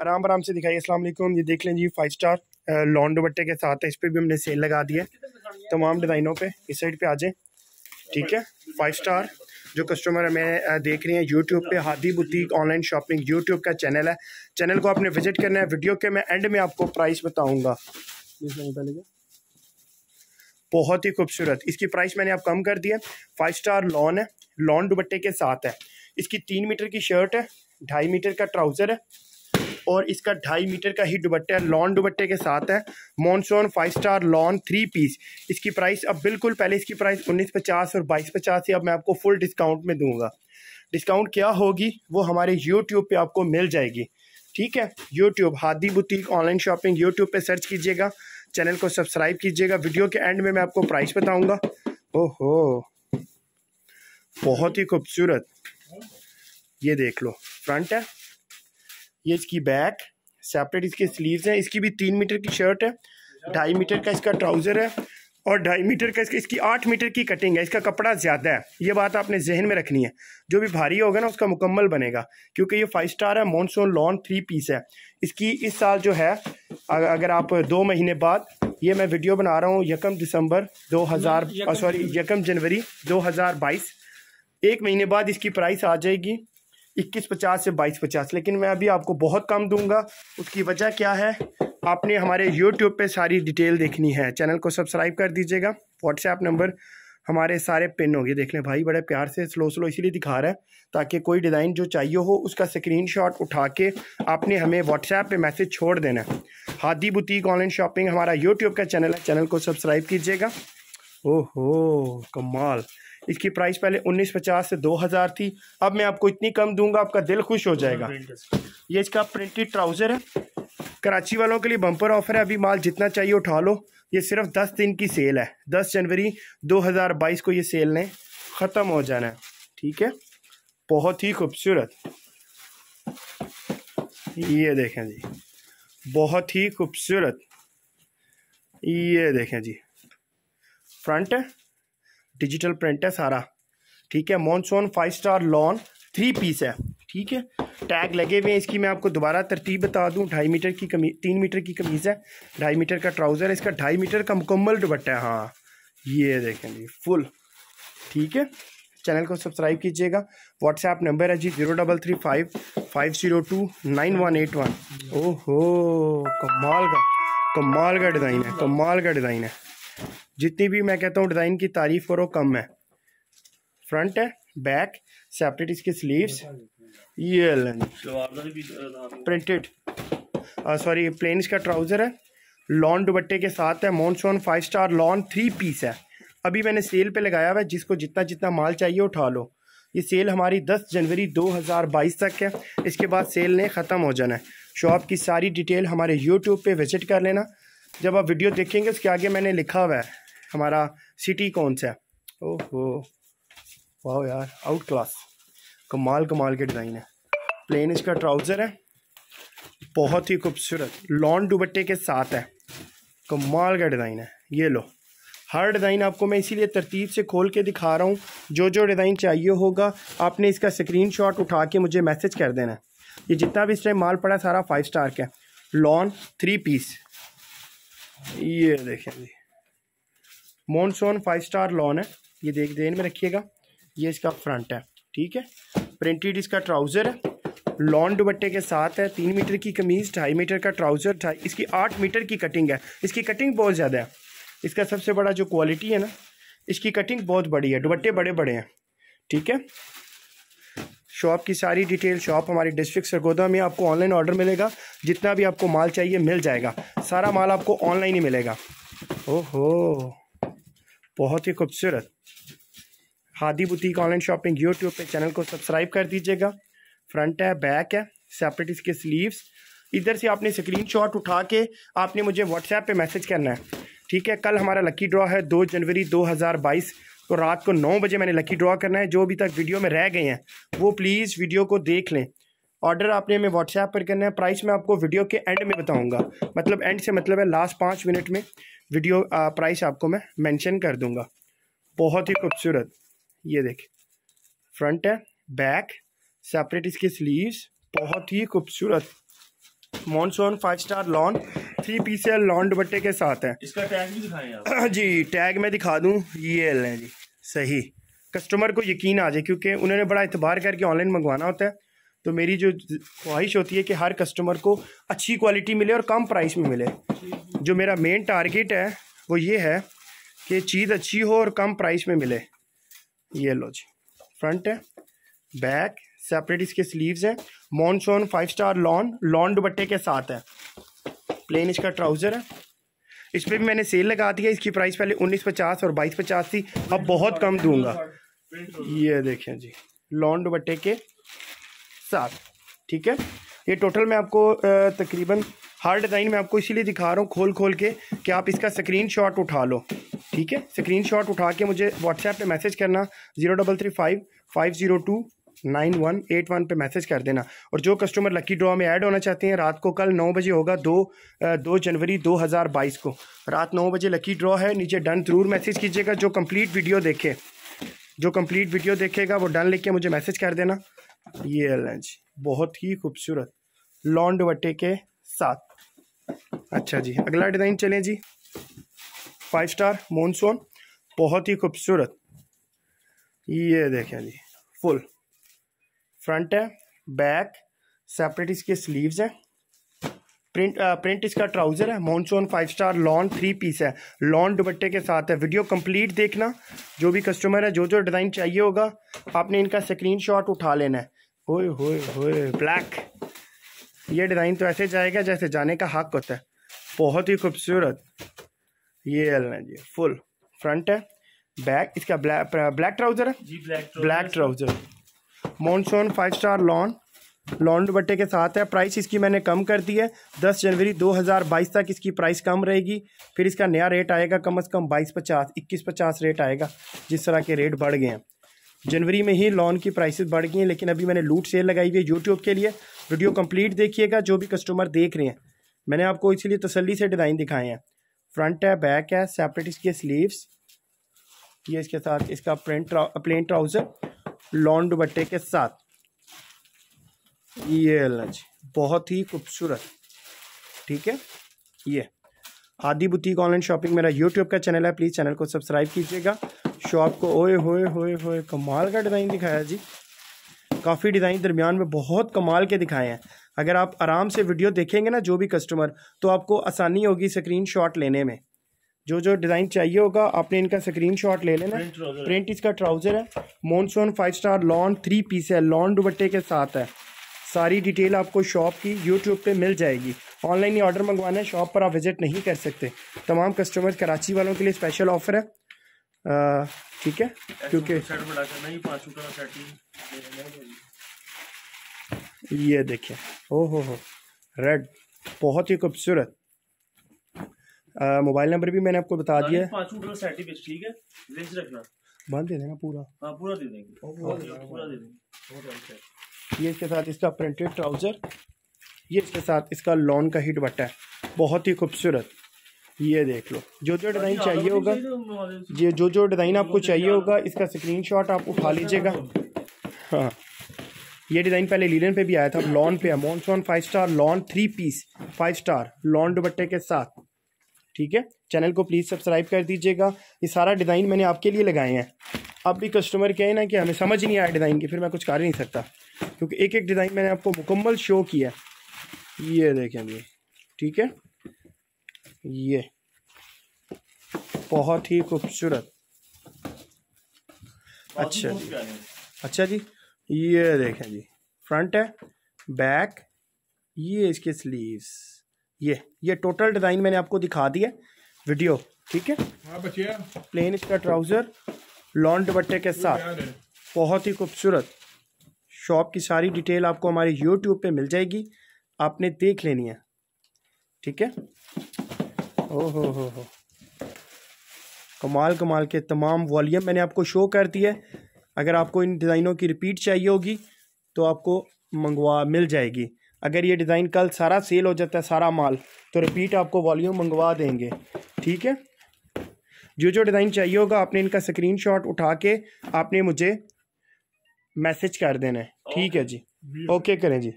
आराम आराम से दिखाइए असलम ये देख लें जी फाइव स्टार लॉन दुबट्टे के साथ है इस पर भी हमने सेल लगा दी है तमाम डिज़ाइनों पे इस साइड पे आ जाएँ ठीक है फाइव स्टार जो कस्टमर हमें देख रहे हैं यूट्यूब पे Hadi boutique online shopping YouTube का चैनल है चैनल को आपने विजिट करना है वीडियो के मैं एंड में आपको प्राइस बताऊँगा बहुत ही खूबसूरत इसकी प्राइस मैंने आप कम कर दी है फाइव स्टार लॉन है लॉन दुबट्टे के साथ है इसकी तीन मीटर की शर्ट है ढाई मीटर का ट्राउज़र है और इसका ढाई मीटर का ही दुबट्टे लॉन दुबट्टे के साथ है monsoon five star lawn three piece इसकी प्राइस अब बिल्कुल पहले इसकी प्राइस उन्नीस पचास और बाईस पचास है अब मैं आपको फुल डिस्काउंट में दूंगा डिस्काउंट क्या होगी वो हमारे यूट्यूब पर आपको मिल जाएगी ठीक है YouTube Hadi boutique online shopping YouTube पर सर्च कीजिएगा चैनल को सब्सक्राइब कीजिएगा वीडियो के एंड में मैं आपको प्राइस बताऊंगा ओहो बहुत ही खूबसूरत ये देख लो फ्रंट है ये इसकी बैक सेपरेट इसके स्लीव्स हैं इसकी भी तीन मीटर की शर्ट है ढाई मीटर का इसका ट्राउज़र है और ढाई मीटर का इसका इसकी आठ मीटर की कटिंग है इसका कपड़ा ज़्यादा है ये बात आपने जहन में रखनी है जो भी भारी होगा ना उसका मुकम्मल बनेगा क्योंकि ये फाइव स्टार है मॉनसून लॉन थ्री पीस है इसकी इस साल जो है अगर आप दो महीने बाद ये मैं वीडियो बना रहा हूँ यकम दिसंबर दो हज़ार सॉरी यकम जनवरी दो हज़ार बाईस एक महीने बाद इसकी प्राइस आ जाएगी इक्कीस पचास से बाईस पचास लेकिन मैं अभी आपको बहुत कम दूंगा उसकी वजह क्या है आपने हमारे यूट्यूब पे सारी डिटेल देखनी है चैनल को सब्सक्राइब कर दीजिएगा व्हाट्सएप नंबर हमारे सारे पिन होंगे देख लें भाई बड़े प्यार से स्लो स्लो इसीलिए दिखा रहा है ताकि कोई डिज़ाइन जो चाहिए हो उसका शॉट उठा के आपने हमें व्हाट्सएप पे मैसेज छोड़ देना है हादी बुटीक ऑनलाइन शॉपिंग हमारा यूट्यूब का चैनल है चैनल को सब्सक्राइब कीजिएगा ओहो कमाल इसकी प्राइस पहले उन्नीस पचास से दो हज़ार थी अब मैं आपको इतनी कम दूंगा आपका दिल खुश हो जाएगा ये इसका प्रिंटेड ट्राउज़र है कराची वालों के लिए बम्पर ऑफर है अभी माल जितना चाहिए उठा लो ये सिर्फ दस दिन की सेल है दस जनवरी दो हज़ार बाईस को ये सेल ने ख़त्म हो जाना है ठीक है बहुत ही खूबसूरत ये देखें जी बहुत ही खूबसूरत ये देखें जी फ्रंट है डिजिटल प्रिंट है सारा ठीक है monsoon five star lawn three piece है ठीक है टैग लगे हुए हैं इसकी मैं आपको दोबारा तरतीब बता दूं ढाई मीटर की कमी तीन मीटर की कमीज़ है ढाई मीटर का ट्राउज़र है इसका ढाई मीटर का मुकम्मल दुबट्टा है हाँ ये देखें जी फुल ठीक है चैनल को सब्सक्राइब कीजिएगा व्हाट्सएप नंबर है जी zero double three five five zero two nine one eight one ओहो कमाल का कमाल का डिज़ाइन है कमाल का डिज़ाइन है जितनी भी मैं कहता हूँ डिज़ाइन की तारीफ़ करो कम है फ्रंट है बैक सेपरेट इसके स्लीव्स ये प्रिंटेड सॉरी प्लेन इसका ट्राउज़र है लॉन दुबट्टे के साथ है monsoon five star lawn three piece है अभी मैंने सेल पे लगाया हुआ है जिसको जितना जितना माल चाहिए उठा लो ये सेल हमारी 10 जनवरी 2022 तक है इसके बाद सेल ने ख़त्म हो जाना है शॉप की सारी डिटेल हमारे यूट्यूब पे विज़िट कर लेना जब आप वीडियो देखेंगे उसके आगे मैंने लिखा हुआ है हमारा सिटी कौन सा है ओहो वाह यार आउट क्लास कमाल कमाल के डिज़ाइन है प्लेन इसका ट्राउज़र है बहुत ही खूबसूरत लॉन दुबट्टे के साथ है कमाल का डिज़ाइन है ये लो हर डिज़ाइन आपको मैं इसीलिए तरतीब से खोल के दिखा रहा हूँ जो जो डिज़ाइन चाहिए होगा आपने इसका शॉट उठा के मुझे मैसेज कर देना है ये जितना भी इस टाइम माल पड़ा सारा फाइव स्टार का है लॉन थ्री पीस ये देखें जी मॉनसोन फाइव स्टार लॉन है ये देख देन में रखिएगा ये इसका फ्रंट है ठीक है प्रिंटेड इसका ट्राउज़र है लॉन दुबट्टे के साथ है तीन मीटर की कमीज़ ढाई मीटर का ट्राउज़र ढाई इसकी आठ मीटर की कटिंग है इसकी कटिंग बहुत ज़्यादा है इसका सबसे बड़ा जो क्वालिटी है ना इसकी कटिंग बहुत बड़ी है दुबट्टे बड़े बड़े हैं ठीक है शॉप की सारी डिटेल शॉप हमारी डिस्ट्रिक्ट सरगोदा में आपको ऑनलाइन ऑर्डर मिलेगा जितना भी आपको माल चाहिए मिल जाएगा सारा माल आपको ऑनलाइन ही मिलेगा ओहो बहुत ही खूबसूरत Hadi boutique online shopping YouTube पे चैनल को सब्सक्राइब कर दीजिएगा फ्रंट है बैक है सेपरेट इसके स्लीव्स इधर से आपने स्क्रीन शॉट उठा के आपने मुझे व्हाट्सएप पे मैसेज करना है ठीक है कल हमारा लकी ड्रॉ है दो जनवरी 2022 तो रात को नौ बजे मैंने लकी ड्रॉ करना है जो अभी तक वीडियो में रह गए हैं वो प्लीज़ वीडियो को देख लें ऑर्डर आपने हमें व्हाट्सएप पर करना है प्राइस मैं आपको वीडियो के एंड में बताऊँगा मतलब एंड से मतलब है लास्ट पाँच मिनट में वीडियो प्राइस आपको मैं मेंशन कर दूंगा बहुत ही खूबसूरत ये देख फ्रंट है बैक सेपरेट इसके स्लीव्स बहुत ही खूबसूरत monsoon five star lawn three piece lawn दुपट्टे के साथ है इसका टैग भी दिखाएं आप जी टैग मैं दिखा दूँ ये लें जी सही कस्टमर को यकीन आ जाए क्योंकि उन्होंने बड़ा इतबार करके ऑनलाइन मंगवाना होता है तो मेरी जो ख्वाहिश होती है कि हर कस्टमर को अच्छी क्वालिटी मिले और कम प्राइस में मिले जो मेरा मेन टारगेट है वो ये है कि चीज़ अच्छी हो और कम प्राइस में मिले ये लो जी फ्रंट है बैक सेपरेट इसके स्लीव्स हैं monsoon five star lawn lawn दुपट्टे के साथ है प्लेन इसका ट्राउज़र है इस पर भी मैंने सेल लगा दिया इसकी प्राइस पहले उन्नीस पचास और बाईस पचास थी अब बहुत कम दूंगा ये देखें जी लॉन दुपट्टे के साथ ठीक है ये टोटल मैं आपको तकरीबन हर डिज़ाइन मैं आपको इसीलिए दिखा रहा हूँ खोल खोल के कि आप इसका स्क्रीन शॉट उठा लो ठीक है स्क्रीन शॉट उठा के मुझे व्हाट्सएप पे मैसेज करना zero double three five five zero two nine one eight one पर मैसेज कर देना और जो कस्टमर लकी ड्रॉ में ऐड होना चाहते हैं रात को कल नौ बजे होगा दो दो जनवरी दो हज़ार बाईस को रात नौ बजे लकी ड्रॉ है नीचे डन ज़रूर मैसेज कीजिएगा जो कम्प्लीट वीडियो देखे जो कम्प्लीट वीडियो देखेगा वो डन लिख के मुझे मैसेज कर देना ये जी बहुत ही खूबसूरत लॉन्ड वटे के सात अच्छा जी अगला डिज़ाइन चले जी फाइव स्टार मॉनसून बहुत ही खूबसूरत ये देखें जी फुल फ्रंट है बैक सेपरेट इसके स्लीव्स हैं प्रिंट आ, प्रिंट इसका ट्राउज़र है monsoon five star lawn three piece है लॉन दुपट्टे के साथ है वीडियो कंप्लीट देखना जो भी कस्टमर है जो जो डिज़ाइन चाहिए होगा आपने इनका स्क्रीनशॉट उठा लेना है ओए होए होए ब्लैक ये डिज़ाइन तो ऐसे जाएगा जैसे जाने का हक होता है बहुत ही खूबसूरत ये जी फुल फ्रंट है बैक इसका ब्लैक ब्लैक ट्राउज़र है जी black black trouser monsoon five star lawn lawn दुपट्टे के साथ है प्राइस इसकी मैंने कम कर दी है दस जनवरी 2022 तक इसकी प्राइस कम रहेगी फिर इसका नया रेट आएगा कम से कम बाईस पचास इक्कीस पचास रेट आएगा जिस तरह के रेट बढ़ गए हैं जनवरी में ही लॉन की प्राइसेस बढ़ गई हैं लेकिन अभी मैंने लूट सेल लगाई हुई है यूट्यूब के लिए वीडियो कंप्लीट देखिएगा जो भी कस्टमर देख रहे हैं मैंने आपको इसीलिए तसली से डिज़ाइन दिखाए हैं फ्रंट है बैक है सेपरेट इसके स्लीवस ये इसके साथ इसका प्रिंट प्लेन ट्राउज़र लॉन दुबट्टे के साथ ये लंच बहुत ही खूबसूरत ठीक है ये आदि बुटीक ऑनलाइन शॉपिंग मेरा यूट्यूब का चैनल है प्लीज़ चैनल को सब्सक्राइब कीजिएगा जो आपको ओए होए होए होए कमाल का डिज़ाइन दिखाया जी काफ़ी डिज़ाइन दरमियान में बहुत कमाल के दिखाए हैं अगर आप आराम से वीडियो देखेंगे ना जो भी कस्टमर तो आपको आसानी होगी स्क्रीन शॉट लेने में जो जो डिज़ाइन चाहिए होगा आपने इनका स्क्रीन शॉट ले लेना प्रिंट इसका ट्राउज़र है monsoon five star lawn three piece है लॉन्ड दुबट्टे के साथ है सारी डिटेल आपको शॉप की यूट्यूब पे मिल जाएगी ऑनलाइन ही ऑर्डर मंगवाना है शॉप पर आप विज़िट नहीं कर सकते तमाम कस्टमर कराची वालों के लिए स्पेशल ऑफर है ठीक है क्योंकि ये देखिए ओ हो हो रेड बहुत ही खूबसूरत मोबाइल नंबर भी मैंने आपको बता हाँ, दिया है दे देना पूरा ये इसके साथ इसका प्रिंटेड ट्राउज़र ये इसके साथ इसका लॉन का ही दुपट्टा है बहुत ही खूबसूरत ये देख लो जो जो डिज़ाइन अच्छा, चाहिए होगा ये जो जो डिज़ाइन आपको चाहिए होगा इसका शॉट आप उठा लीजिएगा हाँ ये डिज़ाइन पहले लीलन पे भी आया था लॉन पे है five star lawn three piece five star lawn दुपट्टे के साथ ठीक है चैनल को प्लीज़ सब्सक्राइब कर दीजिएगा ये सारा डिज़ाइन मैंने आपके लिए लगाए हैं अब भी कस्टमर कहे ना कि हमें समझ नहीं आया डिज़ाइन की फिर मैं कुछ कर ही नहीं सकता क्योंकि एक एक डिज़ाइन मैंने आपको मुकम्मल शो किया ये देखें ये ठीक है ये बहुत ही खूबसूरत अच्छा जी अच्छा जी ये देखें जी फ्रंट है बैक ये इसके स्लीव्स ये ये टोटल डिज़ाइन मैंने आपको दिखा दिया वीडियो ठीक है प्लेन हाँ, इसका ट्राउज़र लॉन्ड दुपट्टे के साथ बहुत ही खूबसूरत शॉप की सारी डिटेल आपको हमारे यूट्यूब पे मिल जाएगी आपने देख लेनी है ठीक है ओहो हो हो कमाल कमाल के तमाम वॉल्यूम मैंने आपको शो कर दिया है अगर आपको इन डिज़ाइनों की रिपीट चाहिए होगी तो आपको मंगवा मिल जाएगी अगर ये डिज़ाइन कल सारा सेल हो जाता है सारा माल तो रिपीट आपको वॉल्यूम मंगवा देंगे ठीक है जो जो डिज़ाइन चाहिए होगा आपने इनका शॉट उठा के आपने मुझे मैसेज कर देना है ठीक है जी ओके करें जी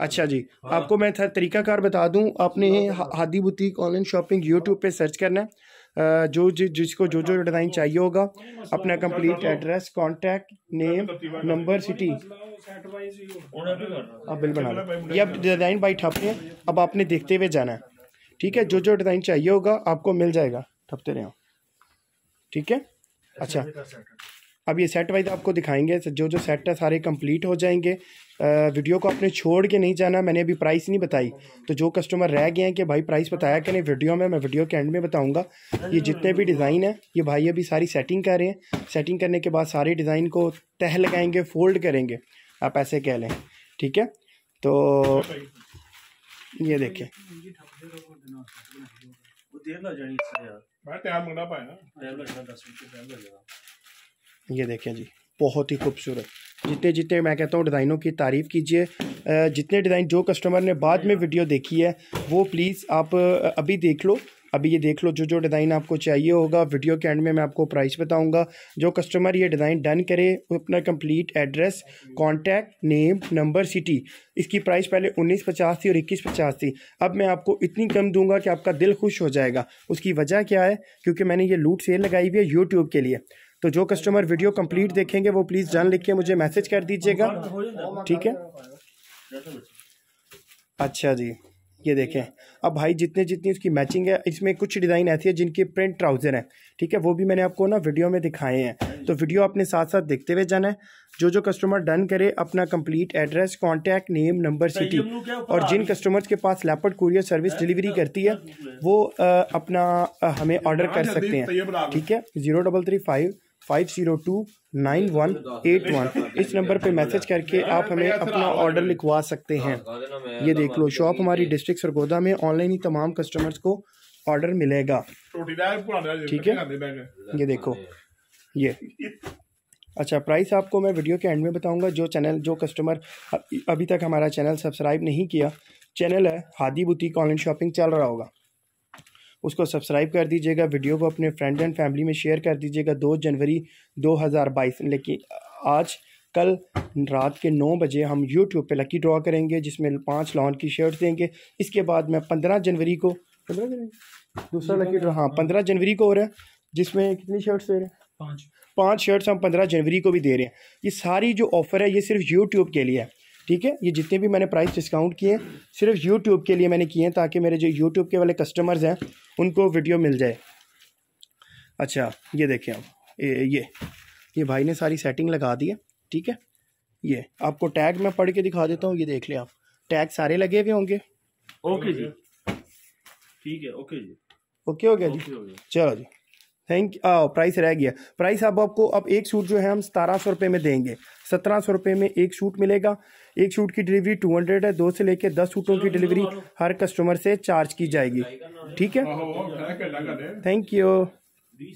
अच्छा जी हाँ। आपको मैं तरीकाकार बता दूं आपने हाँ, हाँ, हाँ। Hadi boutique online shopping YouTube पे सर्च करना है जो जि, जिसको जो जो डिज़ाइन चाहिए होगा अपना complete address contact name number city आप बिल बना ये अब डिज़ाइन बाई ठपते हैं अब आपने देखते हुए जाना है ठीक है जो जो डिज़ाइन चाहिए होगा आपको मिल जाएगा ठपते रहे ठीक है अच्छा, अच्छा। अब ये सेट वाइज आपको दिखाएंगे जो जो सेट है सारे कंप्लीट हो जाएंगे वीडियो को आपने छोड़ के नहीं जाना मैंने अभी प्राइस नहीं बताई तो जो कस्टमर रह गए हैं कि भाई प्राइस बताया कि नहीं वीडियो में मैं वीडियो के एंड में बताऊंगा ये जितने भी डिज़ाइन है ये भाई अभी सारी सेटिंग कर रहे हैं सेटिंग करने के बाद सारे डिज़ाइन को तह लगाएंगे फोल्ड करेंगे आप ऐसे कह लें ठीक है तो ये देखें मैं पाए ना दस मिनट ये देखें जी बहुत ही खूबसूरत जितने जितने मैं कहता हूँ डिज़ाइनों की तारीफ़ कीजिए जितने डिज़ाइन जो कस्टमर ने बाद में वीडियो देखी है वो प्लीज़ आप अभी देख लो अभी ये देख लो जो जो डिज़ाइन आपको चाहिए होगा वीडियो के एंड में मैं आपको प्राइस बताऊंगा जो कस्टमर ये डिज़ाइन डन करे अपना complete address contact name number city इसकी प्राइस पहले उन्नीस पचास थी और इक्कीस पचास थी अब मैं आपको इतनी कम दूंगा कि आपका दिल खुश हो जाएगा उसकी वजह क्या है क्योंकि मैंने ये लूट सेल लगाई हुई है यूट्यूब के लिए तो जो कस्टमर वीडियो कंप्लीट देखेंगे वो प्लीज़ जान लिख के मुझे मैसेज कर दीजिएगा ठीक है अच्छा जी ये देखें अब भाई जितने जितनी उसकी मैचिंग है इसमें कुछ डिज़ाइन ऐसी है जिनके प्रिंट ट्राउज़र हैं ठीक है वो भी मैंने आपको ना वीडियो में दिखाए हैं तो वीडियो आपने साथ साथ देखते हुए जाना है जो जो कस्टमर डन करे अपना complete address contact name number city और जिन कस्टमर्स के पास लैपटॉप कुरियर सर्विस डिलीवरी करती है वो आ, अपना आ, हमें ऑर्डर कर सकते हैं ठीक है zero double three five five zero two nine one eight one इस नंबर पे मैसेज करके आप हमें अपना ऑर्डर लिखवा सकते हैं ये देख लो शॉप हमारी डिस्ट्रिक्ट सरगोदा में ऑनलाइन ही तमाम कस्टमर्स को ऑर्डर मिलेगा ठीक है ये देखो ये अच्छा प्राइस आपको मैं वीडियो के एंड में बताऊंगा जो चैनल जो कस्टमर अभी तक हमारा चैनल सब्सक्राइब नहीं किया चैनल है हादी बुटीक ऑनलाइन शॉपिंग चल रहा होगा उसको सब्सक्राइब कर दीजिएगा वीडियो को अपने फ्रेंड एंड फैमिली में शेयर कर दीजिएगा दो जनवरी 2022 लेकिन आज कल रात के नौ बजे हम यूट्यूब पे लकी ड्रॉ करेंगे जिसमें पाँच लॉन की शर्ट देंगे इसके बाद में पंद्रह जनवरी को पंद्रह जनवरी दूसरा लकी ड्रॉ हाँ पंद्रह जनवरी को हो रहा है जिसमें कितनी शर्ट्स दे रहे हैं पाँच पाँच शर्ट्स हम पंद्रह जनवरी को भी दे रहे हैं ये सारी जो ऑफ़र है ये सिर्फ यूट्यूब के लिए है ठीक है ये जितने भी मैंने प्राइस डिस्काउंट किए सिर्फ यूट्यूब के लिए मैंने किए हैं ताकि मेरे जो यूट्यूब के वाले कस्टमर्स हैं उनको वीडियो मिल जाए अच्छा ये देखें आप ये ये भाई ने सारी सेटिंग लगा दी है ठीक है ये आपको टैग मैं पढ़ के दिखा देता हूँ ये देख लें आप टैग सारे लगे हुए होंगे ओके जी ठीक है ओके जी ओके हो गया जी चलो जी थैंक प्राइस oh, रह गया प्राइस अब आपको अब एक सूट जो है हम सतारह सौ रुपये में देंगे सत्रह सौ रुपये में एक सूट मिलेगा एक सूट की डिलीवरी टू हंड्रेड है दो से लेके दस सूटों की डिलीवरी हर कस्टमर से चार्ज की जाएगी ठीक है थैंक हाँ, हाँ, हाँ, यू